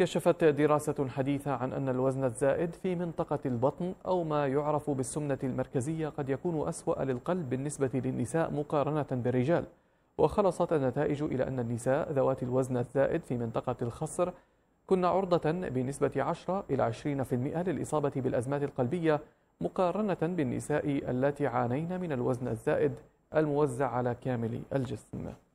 كشفت دراسة حديثة عن أن الوزن الزائد في منطقة البطن أو ما يعرف بالسمنة المركزية قد يكون أسوأ للقلب بالنسبة للنساء مقارنة بالرجال وخلصت النتائج إلى أن النساء ذوات الوزن الزائد في منطقة الخصر كن عرضة بنسبة 10 إلى 20% للإصابة بالأزمات القلبية مقارنة بالنساء اللاتي عانين من الوزن الزائد الموزع على كامل الجسم